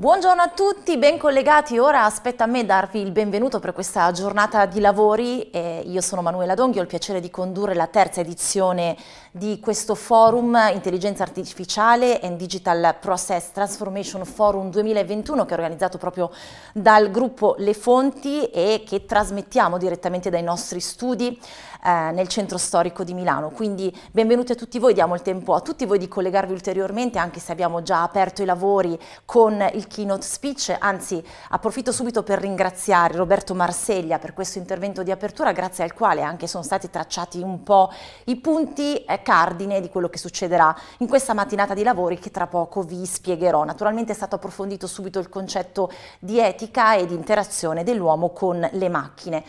Buongiorno a tutti, ben collegati. Ora aspetta a me darvi il benvenuto per questa giornata di lavori. Eh, io sono Manuela Donghi, ho il piacere di condurre la terza edizione di questo forum Intelligenza Artificiale and Digital Process Transformation Forum 2021 che è organizzato proprio dal gruppo Le Fonti e che trasmettiamo direttamente dai nostri studi eh, nel centro storico di Milano. Quindi benvenuti a tutti voi, diamo il tempo a tutti voi di collegarvi ulteriormente, anche se abbiamo già aperto i lavori con il keynote speech, anzi approfitto subito per ringraziare Roberto Marseglia per questo intervento di apertura, grazie al quale anche sono stati tracciati un po' i punti eh, cardine di quello che succederà in questa mattinata di lavori che tra poco vi spiegherò. Naturalmente è stato approfondito subito il concetto di etica e di interazione dell'uomo con le macchine.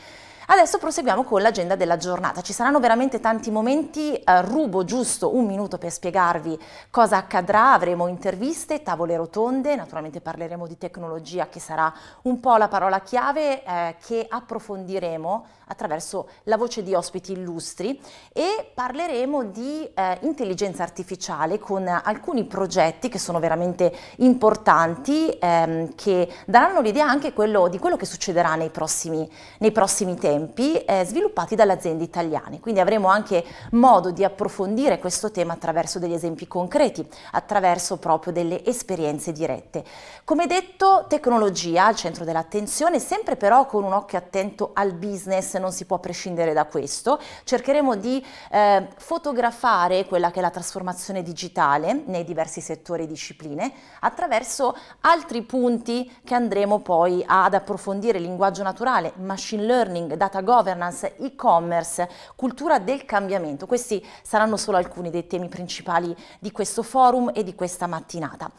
Adesso proseguiamo con l'agenda della giornata. Ci saranno veramente tanti momenti, eh, rubo giusto un minuto per spiegarvi cosa accadrà, avremo interviste, tavole rotonde, naturalmente parleremo di tecnologia che sarà un po' la parola chiave eh, che approfondiremo attraverso la voce di ospiti illustri e parleremo di eh, intelligenza artificiale con alcuni progetti che sono veramente importanti ehm, che daranno l'idea anche quello, di quello che succederà nei prossimi, nei prossimi tempi esempi eh, sviluppati dalle aziende italiane, quindi avremo anche modo di approfondire questo tema attraverso degli esempi concreti, attraverso proprio delle esperienze dirette. Come detto, tecnologia al centro dell'attenzione, sempre però con un occhio attento al business, non si può prescindere da questo. Cercheremo di eh, fotografare quella che è la trasformazione digitale nei diversi settori e discipline attraverso altri punti che andremo poi ad approfondire, linguaggio naturale, machine learning, data data governance, e-commerce, cultura del cambiamento. Questi saranno solo alcuni dei temi principali di questo forum e di questa mattinata.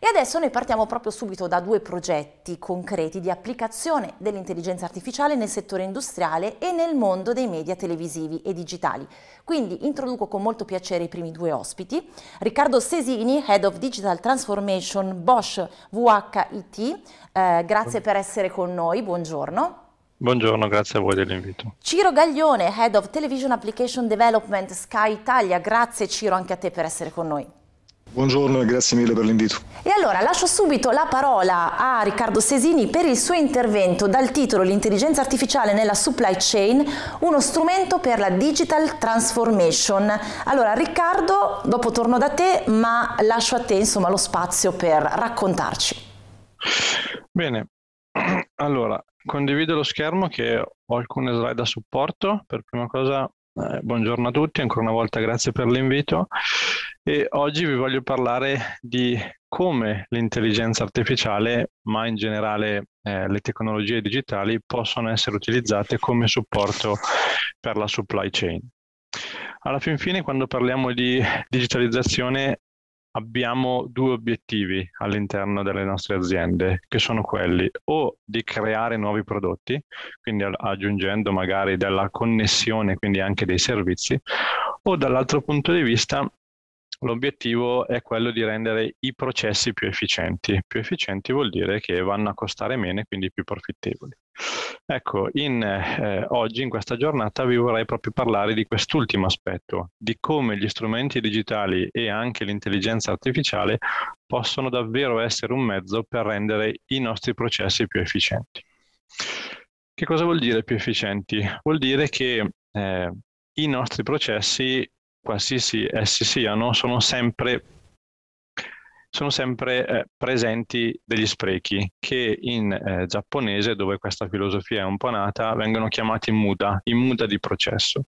E adesso noi partiamo proprio subito da due progetti concreti di applicazione dell'intelligenza artificiale nel settore industriale e nel mondo dei media televisivi e digitali. Quindi introduco con molto piacere i primi due ospiti. Riccardo Sesini, Head of Digital Transformation Bosch VHIT, eh, grazie per essere con noi, buongiorno. Buongiorno, grazie a voi dell'invito. Ciro Gaglione, Head of Television Application Development Sky Italia, grazie Ciro anche a te per essere con noi. Buongiorno e grazie mille per l'invito. E allora lascio subito la parola a Riccardo Sesini per il suo intervento dal titolo L'intelligenza artificiale nella supply chain, uno strumento per la digital transformation. Allora Riccardo, dopo torno da te, ma lascio a te insomma, lo spazio per raccontarci. Bene, allora condivido lo schermo che ho alcune slide a supporto. Per prima cosa, eh, buongiorno a tutti, ancora una volta grazie per l'invito e oggi vi voglio parlare di come l'intelligenza artificiale, ma in generale eh, le tecnologie digitali, possono essere utilizzate come supporto per la supply chain. Alla fin fine, quando parliamo di digitalizzazione, abbiamo due obiettivi all'interno delle nostre aziende, che sono quelli o di creare nuovi prodotti, quindi aggiungendo magari della connessione, quindi anche dei servizi, o dall'altro punto di vista L'obiettivo è quello di rendere i processi più efficienti. Più efficienti vuol dire che vanno a costare meno e quindi più profittevoli. Ecco, in, eh, oggi in questa giornata vi vorrei proprio parlare di quest'ultimo aspetto, di come gli strumenti digitali e anche l'intelligenza artificiale possono davvero essere un mezzo per rendere i nostri processi più efficienti. Che cosa vuol dire più efficienti? Vuol dire che eh, i nostri processi qualsiasi essi eh, siano, sono sempre, sono sempre eh, presenti degli sprechi che in eh, giapponese, dove questa filosofia è un po' nata, vengono chiamati muda, in muda di processo.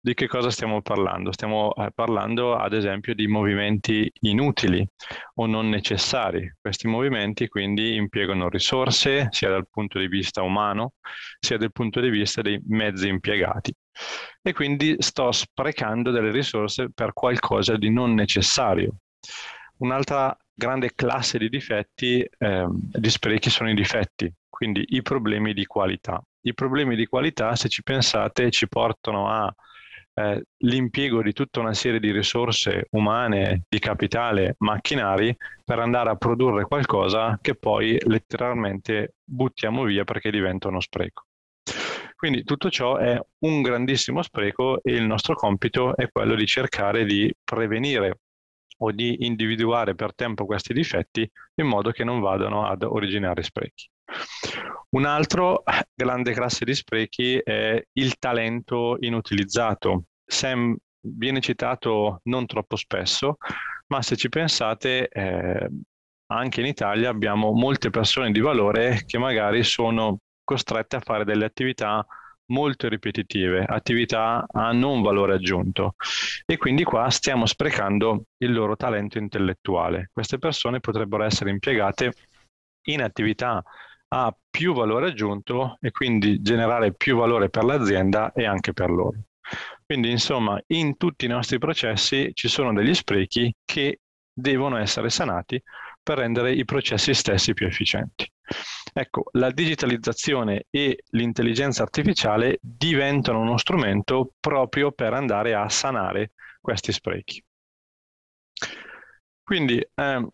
Di che cosa stiamo parlando? Stiamo eh, parlando ad esempio di movimenti inutili o non necessari. Questi movimenti quindi impiegano risorse sia dal punto di vista umano sia dal punto di vista dei mezzi impiegati e quindi sto sprecando delle risorse per qualcosa di non necessario. Un'altra grande classe di difetti, eh, di sprechi, sono i difetti, quindi i problemi di qualità. I problemi di qualità, se ci pensate, ci portano all'impiego eh, di tutta una serie di risorse umane, di capitale, macchinari, per andare a produrre qualcosa che poi letteralmente buttiamo via perché diventa uno spreco. Quindi tutto ciò è un grandissimo spreco e il nostro compito è quello di cercare di prevenire o di individuare per tempo questi difetti in modo che non vadano ad originare sprechi. Un altro grande classe di sprechi è il talento inutilizzato. Sam viene citato non troppo spesso, ma se ci pensate, eh, anche in Italia abbiamo molte persone di valore che magari sono costrette a fare delle attività molto ripetitive, attività a non valore aggiunto e quindi qua stiamo sprecando il loro talento intellettuale. Queste persone potrebbero essere impiegate in attività a più valore aggiunto e quindi generare più valore per l'azienda e anche per loro. Quindi insomma in tutti i nostri processi ci sono degli sprechi che devono essere sanati per rendere i processi stessi più efficienti. Ecco, la digitalizzazione e l'intelligenza artificiale diventano uno strumento proprio per andare a sanare questi sprechi. Quindi ehm,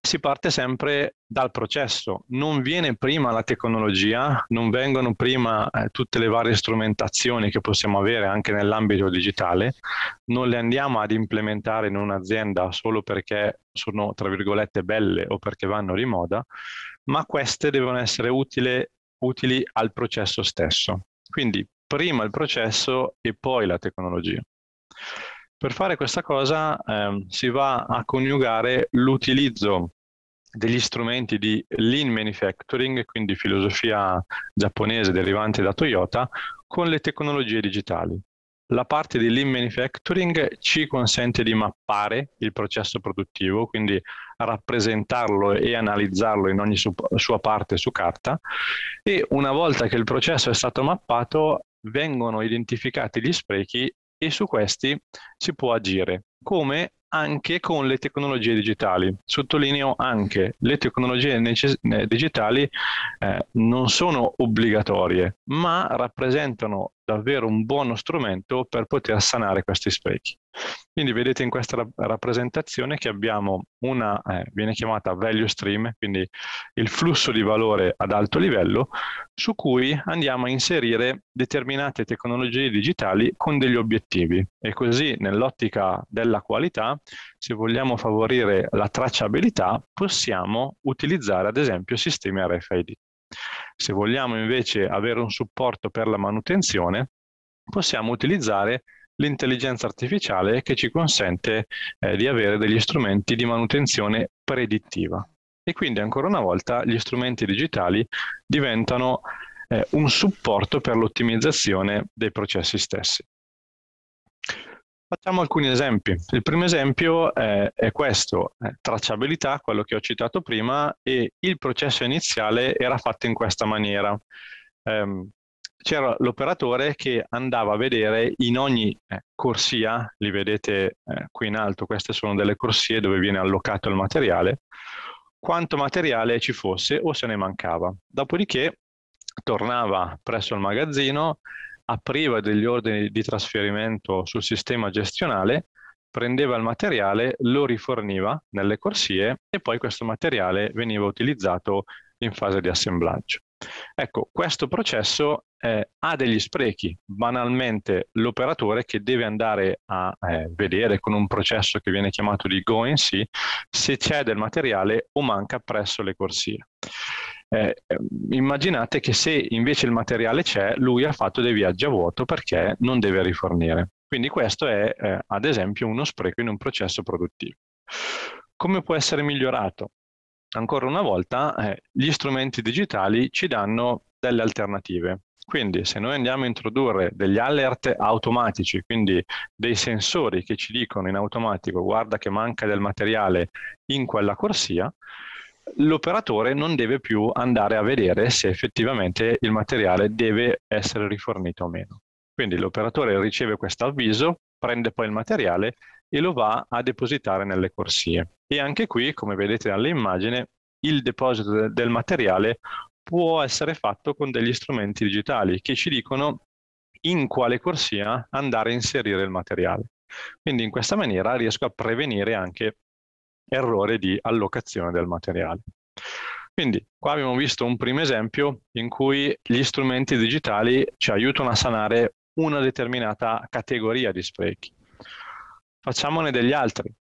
si parte sempre dal processo, non viene prima la tecnologia, non vengono prima eh, tutte le varie strumentazioni che possiamo avere anche nell'ambito digitale, non le andiamo ad implementare in un'azienda solo perché sono tra virgolette belle o perché vanno di moda, ma queste devono essere utile, utili al processo stesso. Quindi prima il processo e poi la tecnologia. Per fare questa cosa eh, si va a coniugare l'utilizzo degli strumenti di lean manufacturing, quindi filosofia giapponese derivante da Toyota, con le tecnologie digitali. La parte di lean manufacturing ci consente di mappare il processo produttivo, quindi rappresentarlo e analizzarlo in ogni su- sua parte su carta e una volta che il processo è stato mappato vengono identificati gli sprechi e su questi si può agire, come anche con le tecnologie digitali. Sottolineo anche le tecnologie necess- eh, digitali eh, non sono obbligatorie, ma rappresentano davvero un buono strumento per poter sanare questi sprechi. Quindi vedete in questa rappresentazione che abbiamo una, eh, viene chiamata value stream, quindi il flusso di valore ad alto livello, su cui andiamo a inserire determinate tecnologie digitali con degli obiettivi. E così nell'ottica della qualità, se vogliamo favorire la tracciabilità, possiamo utilizzare ad esempio sistemi RFID. Se vogliamo invece avere un supporto per la manutenzione, possiamo utilizzare l'intelligenza artificiale che ci consente eh, di avere degli strumenti di manutenzione predittiva. E quindi ancora una volta gli strumenti digitali diventano eh, un supporto per l'ottimizzazione dei processi stessi. Facciamo alcuni esempi. Il primo esempio eh, è questo, eh, tracciabilità, quello che ho citato prima, e il processo iniziale era fatto in questa maniera. Eh, c'era l'operatore che andava a vedere in ogni eh, corsia, li vedete eh, qui in alto, queste sono delle corsie dove viene allocato il materiale, quanto materiale ci fosse o se ne mancava. Dopodiché tornava presso il magazzino, apriva degli ordini di trasferimento sul sistema gestionale, prendeva il materiale, lo riforniva nelle corsie e poi questo materiale veniva utilizzato in fase di assemblaggio. Ecco, questo processo eh, ha degli sprechi, banalmente l'operatore che deve andare a eh, vedere con un processo che viene chiamato di go in see se c'è del materiale o manca presso le corsie. Eh, ehm, immaginate che se invece il materiale c'è, lui ha fatto dei viaggi a vuoto perché non deve rifornire. Quindi questo è eh, ad esempio uno spreco in un processo produttivo. Come può essere migliorato? Ancora una volta, eh, gli strumenti digitali ci danno delle alternative. Quindi se noi andiamo a introdurre degli alert automatici, quindi dei sensori che ci dicono in automatico guarda che manca del materiale in quella corsia, l'operatore non deve più andare a vedere se effettivamente il materiale deve essere rifornito o meno. Quindi l'operatore riceve questo avviso, prende poi il materiale e lo va a depositare nelle corsie. E anche qui, come vedete dall'immagine, il deposito del materiale può essere fatto con degli strumenti digitali che ci dicono in quale corsia andare a inserire il materiale. Quindi in questa maniera riesco a prevenire anche errore di allocazione del materiale. Quindi qua abbiamo visto un primo esempio in cui gli strumenti digitali ci aiutano a sanare una determinata categoria di sprechi. Facciamone degli altri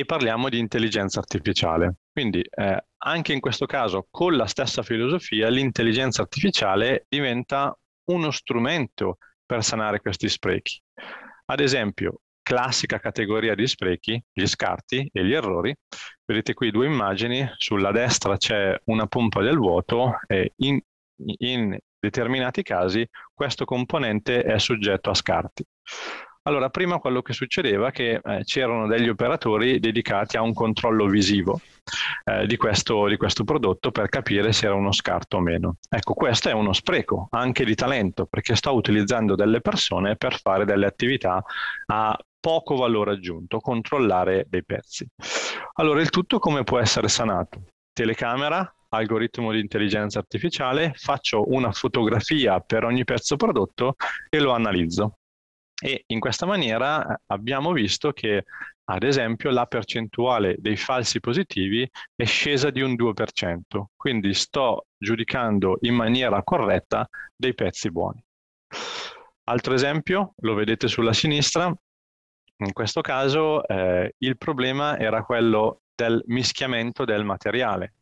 e parliamo di intelligenza artificiale. Quindi eh, anche in questo caso, con la stessa filosofia, l'intelligenza artificiale diventa uno strumento per sanare questi sprechi. Ad esempio, classica categoria di sprechi, gli scarti e gli errori. Vedete qui due immagini, sulla destra c'è una pompa del vuoto e in, in determinati casi questo componente è soggetto a scarti. Allora, prima quello che succedeva è che eh, c'erano degli operatori dedicati a un controllo visivo eh, di, questo, di, questo, prodotto per capire se era uno scarto o meno. Ecco, questo è uno spreco anche di talento perché sto utilizzando delle persone per fare delle attività a poco valore aggiunto, controllare dei pezzi. Allora, il tutto come può essere sanato? Telecamera, algoritmo di intelligenza artificiale, faccio una fotografia per ogni pezzo prodotto e lo analizzo e in questa maniera eh, abbiamo visto che ad esempio la percentuale dei falsi positivi è scesa di un 2%, quindi sto giudicando in maniera corretta dei pezzi buoni. Altro esempio, lo vedete sulla sinistra, in questo caso eh, il problema era quello del mischiamento del materiale.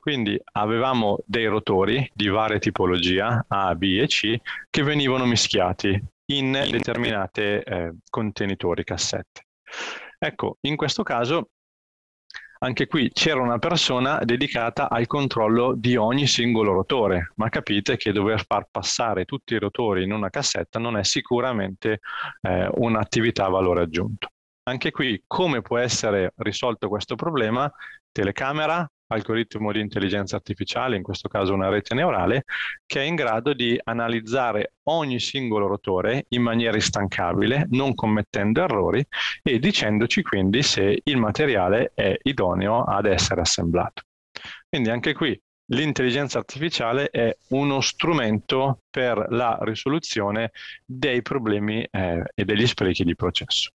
Quindi avevamo dei rotori di varia tipologia, A, B e C, che venivano mischiati in determinati eh, contenitori, cassette. Ecco, in questo caso anche qui c'era una persona dedicata al controllo di ogni singolo rotore, ma capite che dover far passare tutti i rotori in una cassetta non è sicuramente eh, un'attività a valore aggiunto. Anche qui come può essere risolto questo problema? Telecamera, algoritmo di intelligenza artificiale, in questo caso una rete neurale, che è in grado di analizzare ogni singolo rotore in maniera instancabile, non commettendo errori e dicendoci quindi se il materiale è idoneo ad essere assemblato. Quindi anche qui l'intelligenza artificiale è uno strumento per la risoluzione dei problemi eh, e degli sprechi di processo.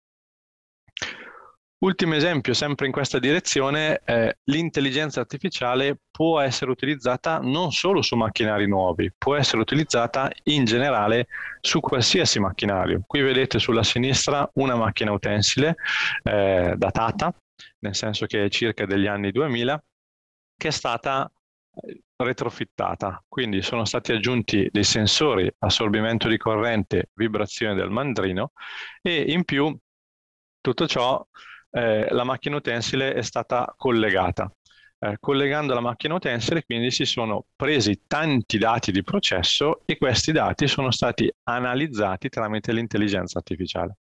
Ultimo esempio, sempre in questa direzione, eh, l'intelligenza artificiale può essere utilizzata non solo su macchinari nuovi, può essere utilizzata in generale su qualsiasi macchinario. Qui vedete sulla sinistra una macchina utensile eh, datata, nel senso che è circa degli anni 2000, che è stata eh, retrofittata, quindi sono stati aggiunti dei sensori, assorbimento di corrente, vibrazione del mandrino e in più tutto ciò eh, la macchina utensile è stata collegata. Eh, collegando la macchina utensile quindi si sono presi tanti dati di processo e questi dati sono stati analizzati tramite l'intelligenza artificiale.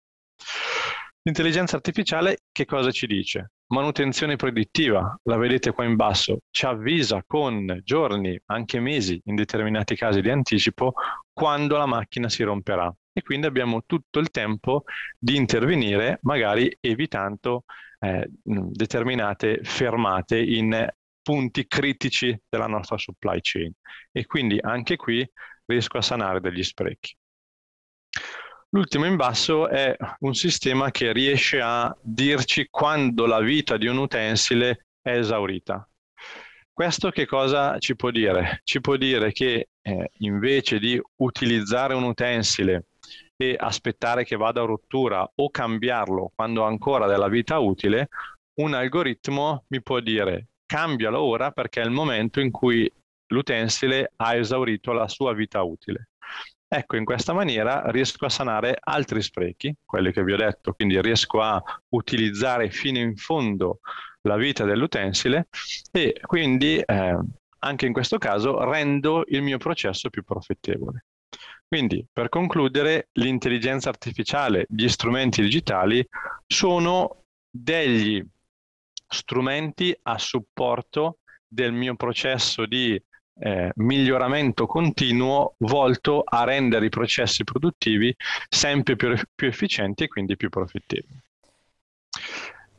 L'intelligenza artificiale che cosa ci dice? Manutenzione predittiva, la vedete qua in basso, ci avvisa con giorni, anche mesi, in determinati casi di anticipo, quando la macchina si romperà e quindi abbiamo tutto il tempo di intervenire, magari evitando eh, determinate fermate in punti critici della nostra supply chain. E quindi anche qui riesco a sanare degli sprechi. L'ultimo in basso è un sistema che riesce a dirci quando la vita di un utensile è esaurita. Questo che cosa ci può dire? Ci può dire che eh, invece di utilizzare un utensile e aspettare che vada a rottura o cambiarlo quando ancora della vita utile, un algoritmo mi può dire cambialo ora perché è il momento in cui l'utensile ha esaurito la sua vita utile. Ecco, in questa maniera riesco a sanare altri sprechi, quelli che vi ho detto, quindi riesco a utilizzare fino in fondo la vita dell'utensile e quindi eh, anche in questo caso rendo il mio processo più profittevole. Quindi, per concludere, l'intelligenza artificiale, gli strumenti digitali sono degli strumenti a supporto del mio processo di eh, miglioramento continuo volto a rendere i processi produttivi sempre più, più efficienti e quindi più profittevoli.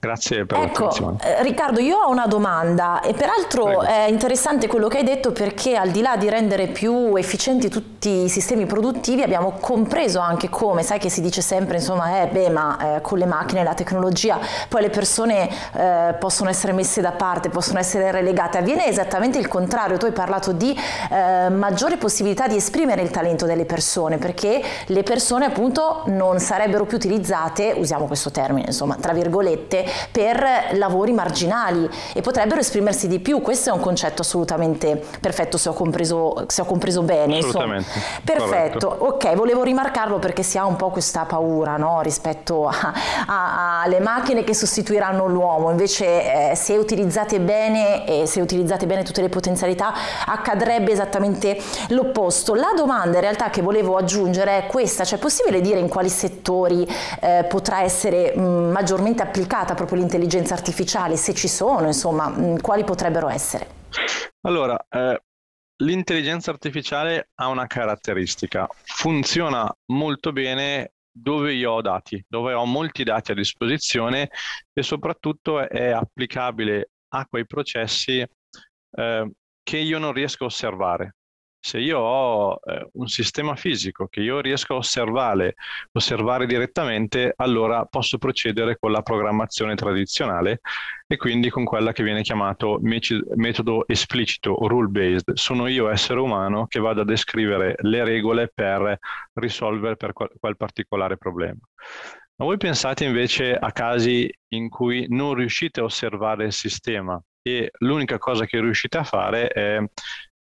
Grazie per ecco, l'attenzione. Eh, Riccardo, io ho una domanda e peraltro Prego. è interessante quello che hai detto perché al di là di rendere più efficienti tutti i sistemi produttivi abbiamo compreso anche come, sai che si dice sempre insomma, eh, beh, ma eh, con le macchine, la tecnologia, poi le persone eh, possono essere messe da parte, possono essere relegate. Avviene esattamente il contrario, tu hai parlato di eh, maggiore possibilità di esprimere il talento delle persone perché le persone appunto non sarebbero più utilizzate, usiamo questo termine insomma, tra virgolette, per lavori marginali e potrebbero esprimersi di più. Questo è un concetto assolutamente perfetto se ho compreso, se ho compreso bene. Assolutamente. Insomma. Perfetto, Corretto. ok, volevo rimarcarlo perché si ha un po' questa paura no? rispetto alle macchine che sostituiranno l'uomo, invece eh, se utilizzate bene e se utilizzate bene tutte le potenzialità accadrebbe esattamente l'opposto. La domanda in realtà che volevo aggiungere è questa, cioè è possibile dire in quali settori eh, potrà essere mh, maggiormente applicata proprio l'intelligenza artificiale, se ci sono, insomma, mm, quali potrebbero essere? Allora, eh, l'intelligenza artificiale ha una caratteristica, funziona molto bene dove io ho dati, dove ho molti dati a disposizione e soprattutto è applicabile a quei processi eh, che io non riesco a osservare se io ho eh, un sistema fisico che io riesco a osservare, osservare direttamente, allora posso procedere con la programmazione tradizionale e quindi con quella che viene chiamato metodo esplicito rule based. Sono io essere umano che vado a descrivere le regole per risolvere per quel particolare problema. Ma voi pensate invece a casi in cui non riuscite a osservare il sistema e l'unica cosa che riuscite a fare è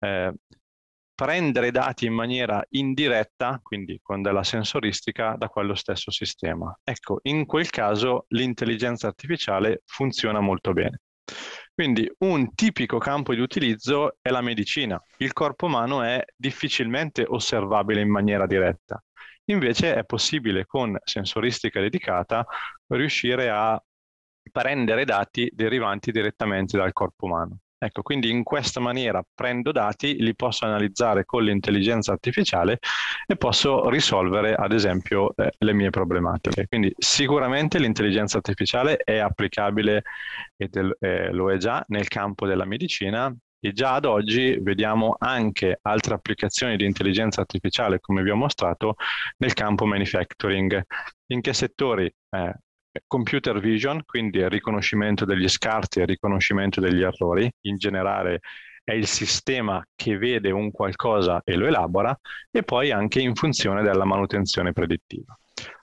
eh, prendere dati in maniera indiretta, quindi con della sensoristica, da quello stesso sistema. Ecco, in quel caso l'intelligenza artificiale funziona molto bene. Quindi un tipico campo di utilizzo è la medicina. Il corpo umano è difficilmente osservabile in maniera diretta. Invece è possibile con sensoristica dedicata riuscire a prendere dati derivanti direttamente dal corpo umano. Ecco, quindi in questa maniera prendo dati, li posso analizzare con l'intelligenza artificiale e posso risolvere, ad esempio, eh, le mie problematiche. Quindi sicuramente l'intelligenza artificiale è applicabile e eh, lo è già nel campo della medicina, e già ad oggi vediamo anche altre applicazioni di intelligenza artificiale, come vi ho mostrato, nel campo manufacturing. In che settori? Eh, computer vision, quindi il riconoscimento degli scarti e riconoscimento degli errori, in generale è il sistema che vede un qualcosa e lo elabora e poi anche in funzione della manutenzione predittiva.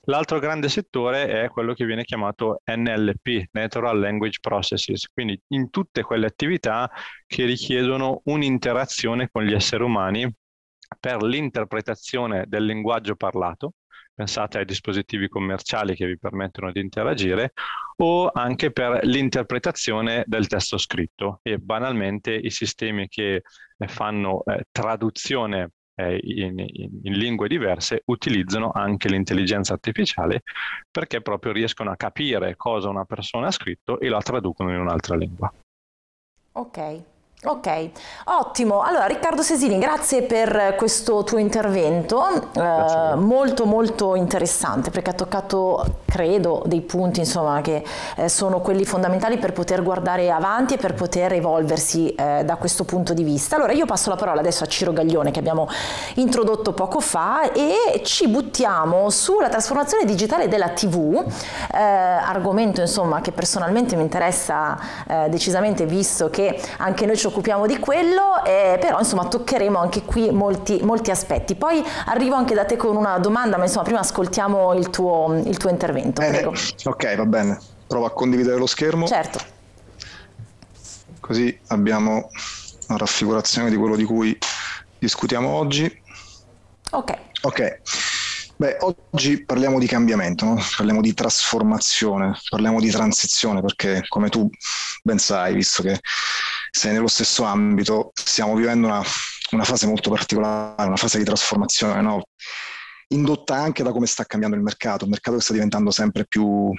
L'altro grande settore è quello che viene chiamato NLP, Natural Language Processes, quindi in tutte quelle attività che richiedono un'interazione con gli esseri umani per l'interpretazione del linguaggio parlato pensate ai dispositivi commerciali che vi permettono di interagire, o anche per l'interpretazione del testo scritto e banalmente i sistemi che eh, fanno eh, traduzione eh, in, in, in, lingue diverse utilizzano anche l'intelligenza artificiale perché proprio riescono a capire cosa una persona ha scritto e la traducono in un'altra lingua. Ok, Ok, ottimo. Allora Riccardo Sesini, grazie per questo tuo intervento, eh, molto molto interessante perché ha toccato, credo, dei punti insomma, che eh, sono quelli fondamentali per poter guardare avanti e per poter evolversi eh, da questo punto di vista. Allora io passo la parola adesso a Ciro Gaglione che abbiamo introdotto poco fa e ci buttiamo sulla trasformazione digitale della TV, eh, argomento insomma, che personalmente mi interessa eh, decisamente visto che anche noi ci ci occupiamo di quello, eh, però insomma toccheremo anche qui molti, molti, aspetti. Poi arrivo anche da te con una domanda, ma insomma prima ascoltiamo il tuo, il tuo intervento. Eh, prego. Ok, va bene. Provo a condividere lo schermo. Certo. Così abbiamo una raffigurazione di quello di cui discutiamo oggi. Ok. Ok. Beh, oggi parliamo di cambiamento, no? parliamo di trasformazione, parliamo di transizione, perché come tu ben sai, visto che se nello stesso ambito stiamo vivendo una, una fase molto particolare, una fase di trasformazione, no? indotta anche da come sta cambiando il mercato, un mercato che sta diventando sempre più,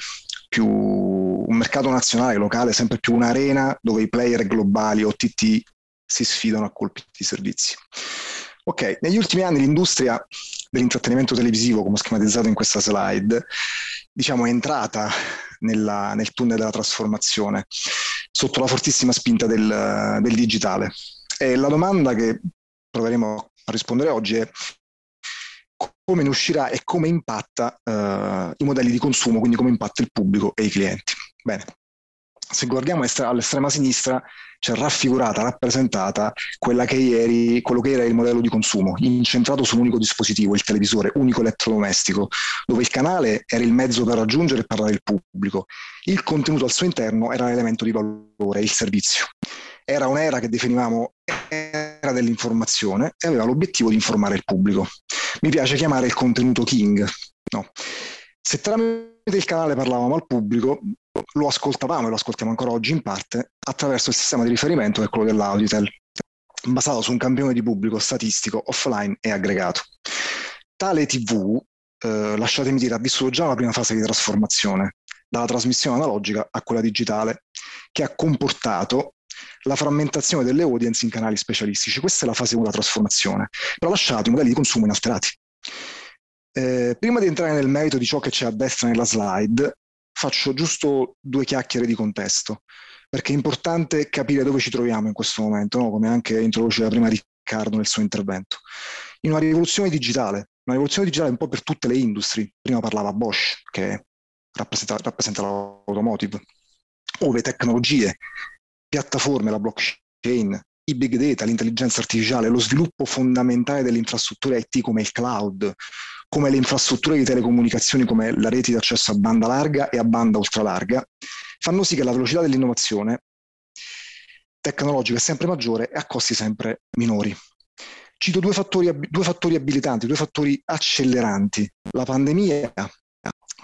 più un mercato nazionale, locale, sempre più un'arena dove i player globali OTT si sfidano a colpi di servizi. Ok, negli ultimi anni l'industria dell'intrattenimento televisivo, come schematizzato in questa slide, diciamo è entrata nella, nel tunnel della trasformazione sotto la fortissima spinta del, del digitale. E la domanda che proveremo a rispondere oggi è come ne uscirà e come impatta eh, i modelli di consumo, quindi come impatta il pubblico e i clienti. Bene, se guardiamo all'estrema sinistra cioè raffigurata, rappresentata quella che ieri, quello che era il modello di consumo, incentrato su un unico dispositivo, il televisore, unico elettrodomestico, dove il canale era il mezzo per raggiungere e parlare il pubblico. Il contenuto al suo interno era l'elemento di valore, il servizio. Era un'era che definivamo era dell'informazione e aveva l'obiettivo di informare il pubblico. Mi piace chiamare il contenuto king. No. Se tramite il canale parlavamo al pubblico, lo ascoltavamo e lo ascoltiamo ancora oggi in parte attraverso il sistema di riferimento che è quello dell'Auditel, basato su un campione di pubblico statistico offline e aggregato. Tale TV, eh, lasciatemi dire, ha vissuto già la prima fase di trasformazione, dalla trasmissione analogica a quella digitale, che ha comportato la frammentazione delle audience in canali specialistici. Questa è la fase 1 della trasformazione, però ha lasciato i modelli di consumo inalterati. Eh, prima di entrare nel merito di ciò che c'è a destra nella slide, faccio giusto due chiacchiere di contesto, perché è importante capire dove ci troviamo in questo momento, no? come anche introduceva prima Riccardo nel suo intervento. In una rivoluzione digitale, una rivoluzione digitale un po' per tutte le industrie, prima parlava Bosch, che rappresenta, rappresenta l'automotive, le tecnologie, piattaforme, la blockchain, i big data, l'intelligenza artificiale, lo sviluppo fondamentale delle infrastrutture IT come il cloud, come le infrastrutture di telecomunicazioni come la rete di accesso a banda larga e a banda ultralarga, fanno sì che la velocità dell'innovazione tecnologica è sempre maggiore e a costi sempre minori. Cito due fattori, due fattori abilitanti, due fattori acceleranti. La pandemia,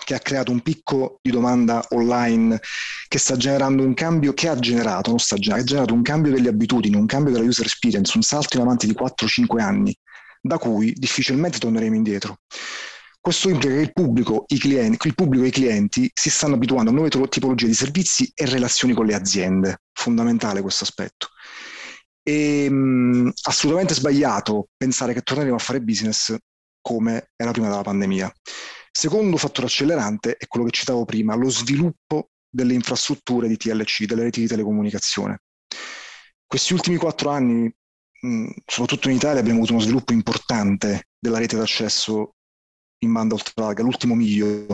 che ha creato un picco di domanda online che sta generando un cambio, che ha generato, non sta generando, ha generato un cambio delle abitudini, un cambio della user experience, un salto in avanti di 4-5 anni da cui difficilmente torneremo indietro. Questo implica che il pubblico, clienti, il pubblico, e i clienti si stanno abituando a nuove tipologie di servizi e relazioni con le aziende. Fondamentale questo aspetto. E, ehm, mh, assolutamente sbagliato pensare che torneremo a fare business come era prima della pandemia. Secondo fattore accelerante è quello che citavo prima, lo sviluppo delle infrastrutture di TLC, delle reti di telecomunicazione. Questi ultimi quattro anni Mm, soprattutto in Italia abbiamo avuto uno sviluppo importante della rete d'accesso in banda ultralarga, l'ultimo miglio,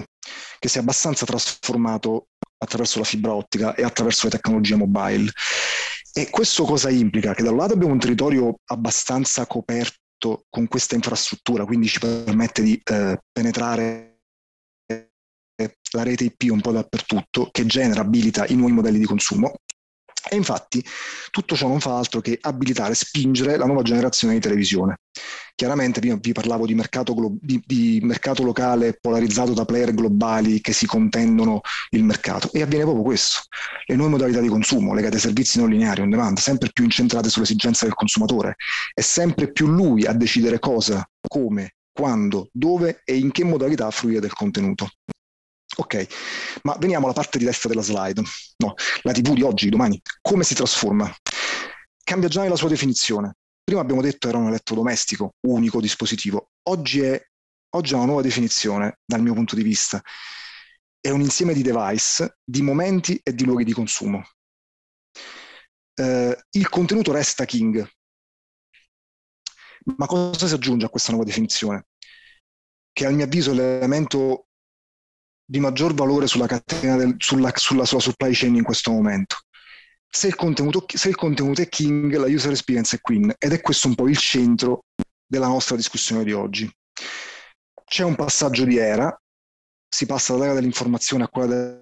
che si è abbastanza trasformato attraverso la fibra ottica e attraverso le tecnologie mobile. E questo cosa implica? Che da un lato abbiamo un territorio abbastanza coperto con questa infrastruttura, quindi ci permette di eh, penetrare la rete IP un po' dappertutto, che genera, abilita i nuovi modelli di consumo, e infatti tutto ciò non fa altro che abilitare, spingere la nuova generazione di televisione. Chiaramente prima vi parlavo di mercato, glo- di, di mercato locale polarizzato da player globali che si contendono il mercato e avviene proprio questo. Le nuove modalità di consumo legate ai servizi non lineari, on demand, sempre più incentrate sull'esigenza del consumatore. È sempre più lui a decidere cosa, come, quando, dove e in che modalità fruire del contenuto. Ok, ma veniamo alla parte di destra della slide. No, la TV di oggi, domani, come si trasforma? Cambia già nella sua definizione. Prima abbiamo detto era un elettrodomestico, unico dispositivo. Oggi, è, oggi ha una nuova definizione, dal mio punto di vista. È un insieme di device, di momenti e di luoghi di consumo. Eh, il contenuto resta king. Ma cosa si aggiunge a questa nuova definizione? che a mio avviso è l'elemento di maggior valore sulla, catena del, sulla, sulla, sulla supply chain in questo momento. Se il, se il, contenuto, è king, la user experience è queen ed è questo un po' il centro della nostra discussione di oggi. C'è un passaggio di era, si passa dall'era dell'informazione a quella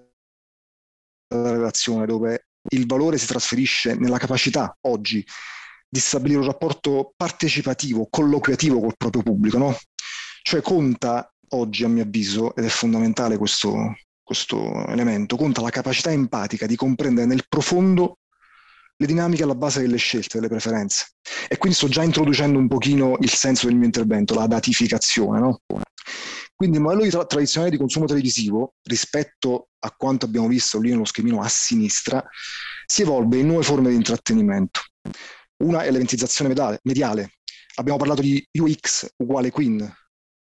della relazione dove il valore si trasferisce nella capacità oggi di stabilire un rapporto partecipativo, colloquiativo col proprio pubblico, no? Cioè conta oggi, a mio avviso, ed è fondamentale questo, questo elemento, conta la capacità empatica di comprendere nel profondo le dinamiche alla base delle scelte, delle preferenze. E quindi sto già introducendo un pochino il senso del mio intervento, la datificazione. No? Quindi il modello tra- tradizionale di consumo televisivo, rispetto a quanto abbiamo visto lì nello schemino a sinistra, si evolve in nuove forme di intrattenimento. Una è l'eventizzazione mediale. Abbiamo parlato di UX uguale Queen,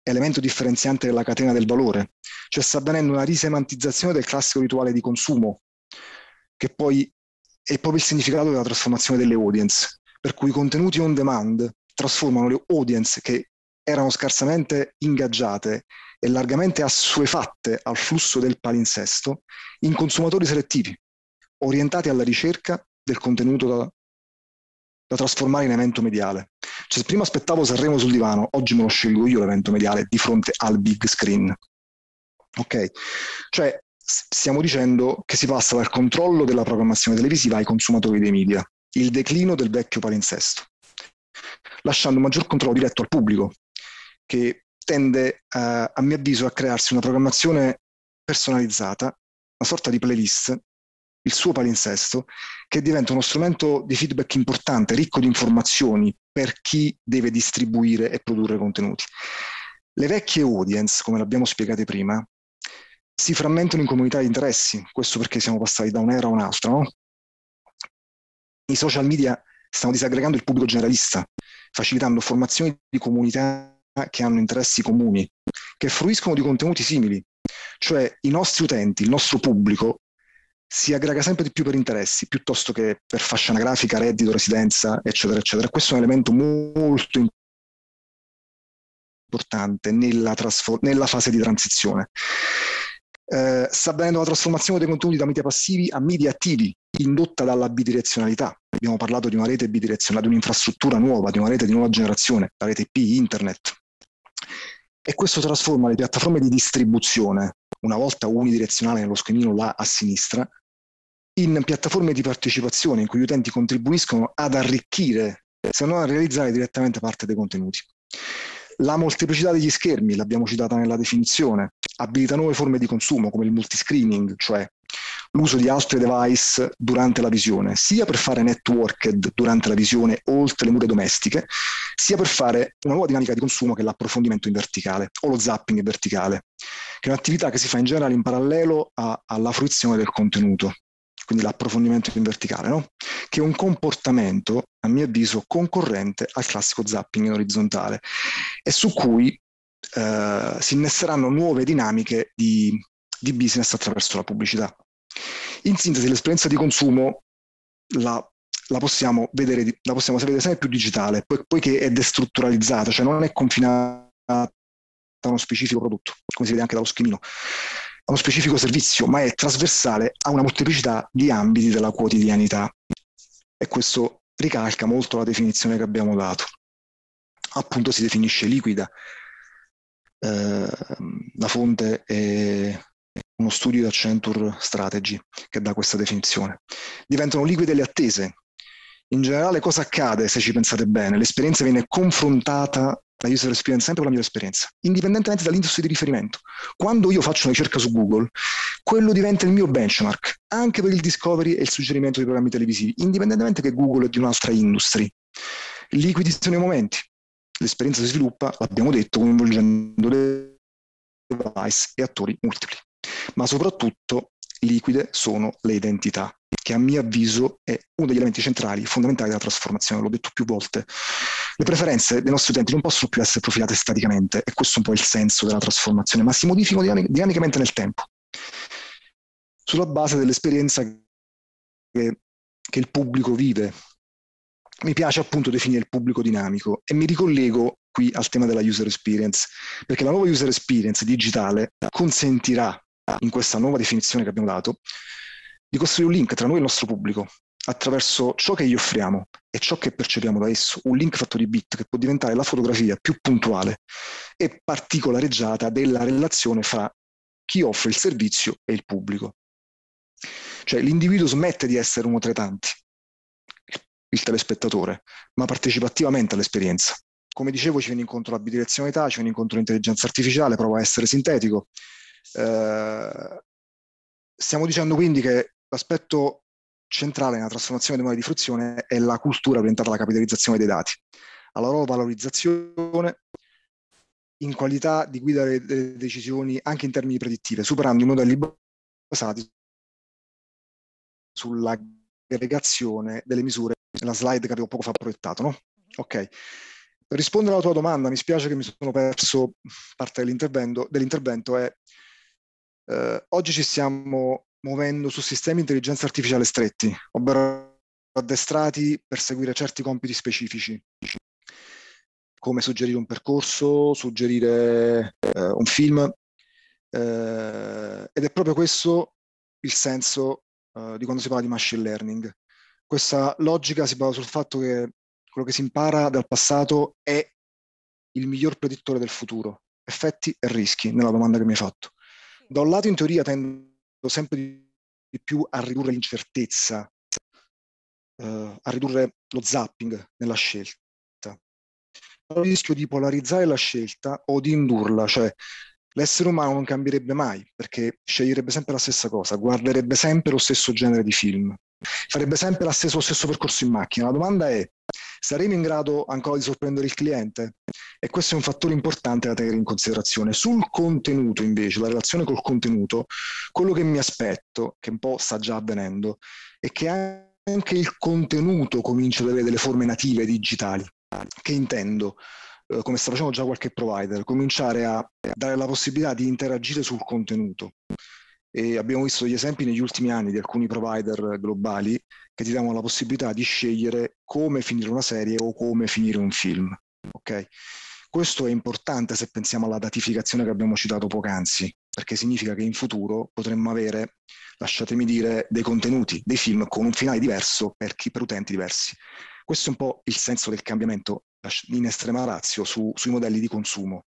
elemento differenziante della catena del valore, cioè sta avvenendo una risemantizzazione del classico rituale di consumo, che poi è proprio il significato della trasformazione delle audience, per cui i contenuti on demand trasformano le audience che erano scarsamente ingaggiate e largamente assuefatte al flusso del palinsesto in consumatori selettivi, orientati alla ricerca del contenuto da, da trasformare in evento mediale. Cioè, prima aspettavo Sanremo sul divano, oggi me lo scelgo io l'evento mediale di fronte al big screen. Ok? Cioè, stiamo dicendo che si passa dal controllo della programmazione televisiva ai consumatori dei media, il declino del vecchio palinsesto, lasciando un maggior controllo diretto al pubblico, che tende, a, eh, a mio avviso, a crearsi una programmazione personalizzata, una sorta di playlist il suo palinsesto, che diventa uno strumento di feedback importante, ricco di informazioni per chi deve distribuire e produrre contenuti. Le vecchie audience, come l'abbiamo spiegato prima, si frammentano in comunità di interessi, questo perché siamo passati da un'era a un'altra, no? I social media stanno disaggregando il pubblico generalista, facilitando formazioni di comunità che hanno interessi comuni, che fruiscono di contenuti simili, cioè i nostri utenti, il nostro pubblico si aggrega sempre di più per interessi piuttosto che per fascia anagrafica, reddito, residenza, eccetera, eccetera. Questo è un elemento molto importante nella, trasfor- nella fase di transizione. Eh, sta avvenendo la trasformazione dei contenuti da media passivi a media attivi, indotta dalla bidirezionalità. Abbiamo parlato di una rete bidirezionale, di un'infrastruttura nuova, di una rete di nuova generazione, la rete P, internet. E questo trasforma le piattaforme di distribuzione, una volta unidirezionale nello schemino là a sinistra, in piattaforme di partecipazione in cui gli utenti contribuiscono ad arricchire, se non a realizzare direttamente parte dei contenuti. La molteplicità degli schermi, l'abbiamo citata nella definizione, abilita nuove forme di consumo come il multiscreening, cioè l'uso di altri device durante la visione, sia per fare networked durante la visione oltre le mura domestiche, sia per fare una nuova dinamica di consumo che è l'approfondimento in verticale o lo zapping verticale, che è un'attività che si fa in generale in parallelo a, alla fruizione del contenuto quindi l'approfondimento in verticale, no? che è un comportamento, a mio avviso, concorrente al classico zapping in orizzontale e su cui eh, si innesteranno nuove dinamiche di, di business attraverso la pubblicità. In sintesi, l'esperienza di consumo la la possiamo vedere, la possiamo vedere sempre più digitale, po- poiché è destrutturalizzata, cioè non è confinata a uno specifico prodotto, come si vede anche dallo schemino a uno specifico servizio, ma è trasversale a una molteplicità di ambiti della quotidianità. E questo ricalca molto la definizione che abbiamo dato. Appunto si definisce liquida. Eh, la fonte è uno studio di Accenture Strategy che dà questa definizione. Diventano liquide le attese. In generale cosa accade se ci pensate bene? L'esperienza viene confrontata la user experience sempre con la mia esperienza, indipendentemente dall'industria di riferimento. Quando io faccio una ricerca su Google, quello diventa il mio benchmark, anche per il discovery e il suggerimento dei programmi televisivi, indipendentemente che Google è di un'altra industria. Liquidi sono i momenti. L'esperienza si sviluppa, l'abbiamo detto, coinvolgendo device e attori multipli. Ma soprattutto liquide sono le identità, che a mio avviso è uno degli elementi centrali, fondamentali della trasformazione, l'ho detto più volte. Le preferenze dei nostri utenti non possono più essere profilate staticamente, e questo è un po' il senso della trasformazione, ma si modificano dinam- dinamicamente nel tempo, sulla base dell'esperienza che, che il pubblico vive. Mi piace appunto definire il pubblico dinamico e mi ricollego qui al tema della user experience, perché la nuova user experience digitale consentirà in questa nuova definizione che abbiamo dato, di costruire un link tra noi e il nostro pubblico attraverso ciò che gli offriamo e ciò che percepiamo da esso, un link fatto di bit che può diventare la fotografia più puntuale e particolareggiata della relazione fra chi offre il servizio e il pubblico. Cioè l'individuo smette di essere uno tra i tanti, il telespettatore, ma partecipa attivamente all'esperienza. Come dicevo, ci viene incontro la bidirezionalità, ci viene incontro l'intelligenza artificiale, prova a essere sintetico, eh, stiamo dicendo quindi che l'aspetto centrale nella trasformazione dei modi di fruzione è la cultura orientata alla capitalizzazione dei dati, alla loro valorizzazione in qualità di guida delle decisioni anche in termini predittive, superando i modelli basati sull'aggregazione delle misure, nella slide che avevo poco fa proiettato, no? Ok. Rispondere alla tua domanda, mi spiace che mi sono perso parte dell'intervento, dell'intervento è eh, oggi ci stiamo muovendo su sistemi di intelligenza artificiale stretti, ovvero addestrati per seguire certi compiti specifici, come suggerire un percorso, suggerire eh, un film. Eh, ed è proprio questo il senso eh, di quando si parla di machine learning. Questa logica si basa sul fatto che quello che si impara dal passato è il miglior predittore del futuro, effetti e rischi, nella domanda che mi hai fatto da un lato in teoria tendo sempre di più a ridurre l'incertezza, eh, a ridurre lo zapping nella scelta. Il rischio di polarizzare la scelta o di indurla, cioè l'essere umano non cambierebbe mai perché sceglierebbe sempre la stessa cosa, guarderebbe sempre lo stesso genere di film, farebbe sempre lo stesso, lo stesso percorso in macchina. La domanda è saremo in grado ancora di sorprendere il cliente? E questo è un fattore importante da tenere in considerazione. Sul contenuto, invece, la relazione col contenuto, quello che mi aspetto, che un po' sta già avvenendo, è che anche il contenuto comincia ad avere delle forme native digitali. Che intendo? Eh, come sta facendo già qualche provider, cominciare a dare la possibilità di interagire sul contenuto e abbiamo visto gli esempi negli ultimi anni di alcuni provider globali che ti danno la possibilità di scegliere come finire una serie o come finire un film. Okay? Questo è importante se pensiamo alla datificazione che abbiamo citato poc'anzi, perché significa che in futuro potremmo avere, lasciatemi dire, dei contenuti, dei film con un finale diverso per, chi, per utenti diversi. Questo è un po' il senso del cambiamento in estrema razio su, sui modelli di consumo.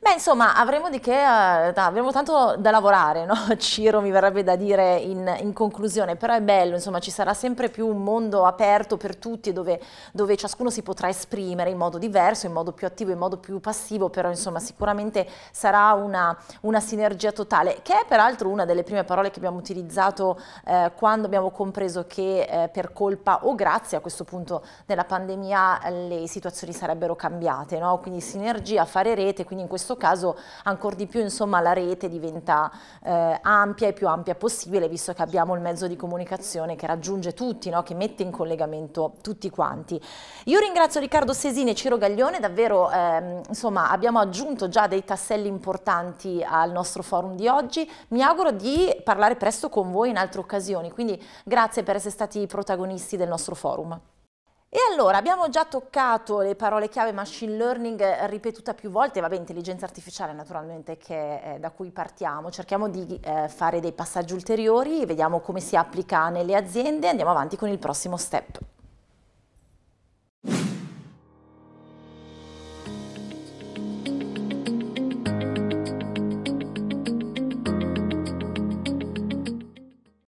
Beh, insomma, avremo di che, eh, avremo tanto da lavorare, no? Ciro mi verrebbe da dire in, in, conclusione, però è bello, insomma, ci sarà sempre più un mondo aperto per tutti dove, dove, ciascuno si potrà esprimere in modo diverso, in modo più attivo, in modo più passivo, però insomma sicuramente sarà una, una sinergia totale, che è peraltro una delle prime parole che abbiamo utilizzato eh, quando abbiamo compreso che eh, per colpa o grazie a questo punto della pandemia le situazioni sarebbero cambiate, no? Quindi sinergia, fare rete, quindi in questo questo caso ancora di più insomma, la rete diventa eh, ampia e più ampia possibile visto che abbiamo il mezzo di comunicazione che raggiunge tutti, no? che mette in collegamento tutti quanti. Io ringrazio Riccardo Sesini e Ciro Gaglione, davvero ehm, insomma, abbiamo aggiunto già dei tasselli importanti al nostro forum di oggi, mi auguro di parlare presto con voi in altre occasioni, quindi grazie per essere stati protagonisti del nostro forum. E allora abbiamo già toccato le parole chiave machine learning eh, ripetuta più volte, vabbè intelligenza artificiale naturalmente che, è eh, da cui partiamo, cerchiamo di eh, fare dei passaggi ulteriori, vediamo come si applica nelle aziende andiamo avanti con il prossimo step.